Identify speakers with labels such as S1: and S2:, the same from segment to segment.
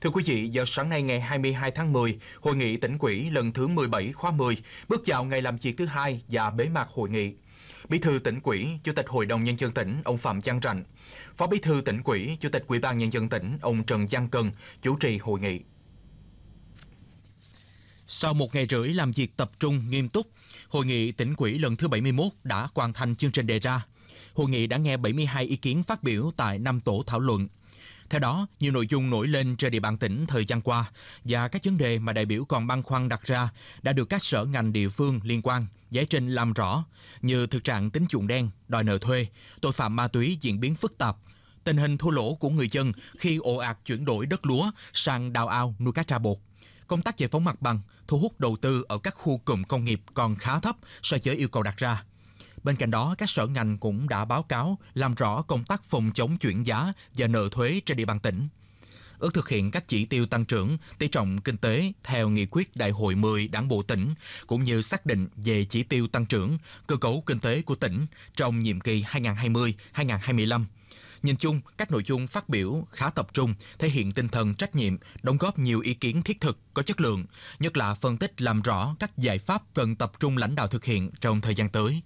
S1: Thưa quý vị, vào sáng nay ngày 22 tháng 10, Hội nghị tỉnh quỹ lần thứ 17 khóa 10 bước vào ngày làm việc thứ hai và bế mạc hội nghị. Bí thư tỉnh quỹ, Chủ tịch Hội đồng Nhân dân tỉnh, ông Phạm Văn Rạnh, Phó Bí thư tỉnh quỹ, Chủ tịch Ủy ban Nhân dân tỉnh, ông Trần Văn Cần, chủ trì hội nghị. Sau một ngày rưỡi làm việc tập trung, nghiêm túc, Hội nghị tỉnh quỹ lần thứ 71 đã hoàn thành chương trình đề ra. Hội nghị đã nghe 72 ý kiến phát biểu tại 5 tổ thảo luận – theo đó, nhiều nội dung nổi lên trên địa bàn tỉnh thời gian qua và các vấn đề mà đại biểu còn băn khoăn đặt ra đã được các sở ngành địa phương liên quan giải trình làm rõ như thực trạng tín dụng đen, đòi nợ thuê, tội phạm ma túy diễn biến phức tạp, tình hình thua lỗ của người dân khi ồ ạt chuyển đổi đất lúa sang đào ao nuôi cá tra bột. Công tác giải phóng mặt bằng, thu hút đầu tư ở các khu cụm công nghiệp còn khá thấp so với yêu cầu đặt ra. Bên cạnh đó, các sở ngành cũng đã báo cáo làm rõ công tác phòng chống chuyển giá và nợ thuế trên địa bàn tỉnh. Ước thực hiện các chỉ tiêu tăng trưởng, tỷ trọng kinh tế theo nghị quyết Đại hội 10 Đảng bộ tỉnh, cũng như xác định về chỉ tiêu tăng trưởng, cơ cấu kinh tế của tỉnh trong nhiệm kỳ 2020-2025. Nhìn chung, các nội dung phát biểu khá tập trung, thể hiện tinh thần trách nhiệm, đóng góp nhiều ý kiến thiết thực, có chất lượng, nhất là phân tích làm rõ các giải pháp cần tập trung lãnh đạo thực hiện trong thời gian tới.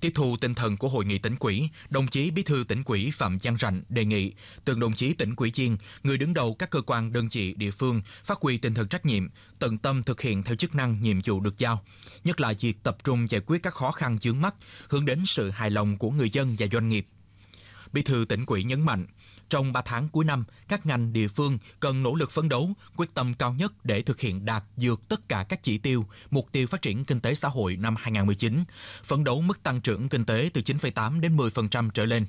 S1: Tiếp thu tinh thần của hội nghị tỉnh quỹ, đồng chí Bí thư tỉnh quỹ Phạm Văn Rạnh đề nghị từng đồng chí tỉnh quỹ viên, người đứng đầu các cơ quan đơn vị địa phương phát huy tinh thần trách nhiệm, tận tâm thực hiện theo chức năng nhiệm vụ được giao, nhất là việc tập trung giải quyết các khó khăn chướng mắt, hướng đến sự hài lòng của người dân và doanh nghiệp. Bí thư tỉnh ủy nhấn mạnh, trong 3 tháng cuối năm, các ngành địa phương cần nỗ lực phấn đấu, quyết tâm cao nhất để thực hiện đạt dược tất cả các chỉ tiêu, mục tiêu phát triển kinh tế xã hội năm 2019, phấn đấu mức tăng trưởng kinh tế từ 9,8 đến 10% trở lên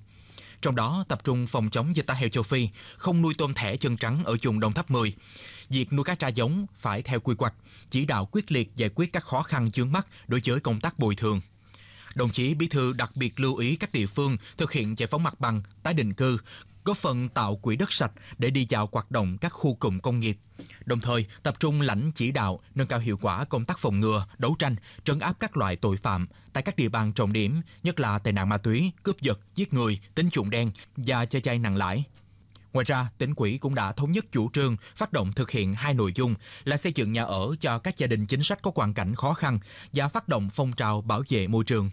S1: trong đó tập trung phòng chống dịch tả heo châu Phi, không nuôi tôm thẻ chân trắng ở vùng Đồng Tháp 10. Việc nuôi cá tra giống phải theo quy hoạch, chỉ đạo quyết liệt giải quyết các khó khăn chướng mắt đối với công tác bồi thường. Đồng chí Bí thư đặc biệt lưu ý các địa phương thực hiện giải phóng mặt bằng, tái định cư, góp phần tạo quỹ đất sạch để đi vào hoạt động các khu cụm công nghiệp. Đồng thời, tập trung lãnh chỉ đạo, nâng cao hiệu quả công tác phòng ngừa, đấu tranh, trấn áp các loại tội phạm tại các địa bàn trọng điểm, nhất là tệ nạn ma túy, cướp giật, giết người, tính dụng đen và cho chay nặng lãi. Ngoài ra, tỉnh quỹ cũng đã thống nhất chủ trương phát động thực hiện hai nội dung là xây dựng nhà ở cho các gia đình chính sách có hoàn cảnh khó khăn và phát động phong trào bảo vệ môi trường.